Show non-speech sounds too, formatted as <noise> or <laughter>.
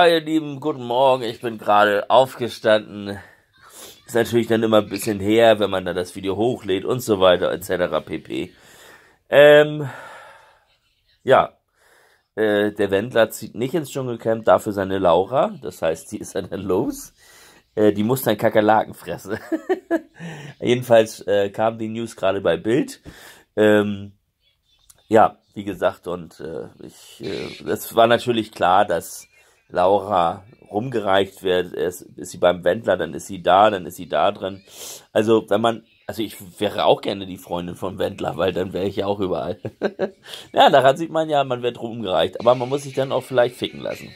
Ja, Ihr Lieben, guten Morgen. Ich bin gerade aufgestanden. Ist natürlich dann immer ein bisschen her, wenn man dann das Video hochlädt und so weiter, etc. pp. Ähm, ja. Äh, der Wendler zieht nicht ins Dschungelcamp, dafür seine Laura. Das heißt, die ist dann <laughs> los. Äh, die muss dann Kakerlaken fressen. <laughs> Jedenfalls äh, kam die News gerade bei Bild. Ähm, ja, wie gesagt, und äh, ich, das äh, war natürlich klar, dass Laura rumgereicht wird, ist, ist sie beim Wendler, dann ist sie da, dann ist sie da drin. Also wenn man, also ich wäre auch gerne die Freundin von Wendler, weil dann wäre ich ja auch überall. <laughs> ja, daran sieht man ja, man wird rumgereicht, aber man muss sich dann auch vielleicht ficken lassen.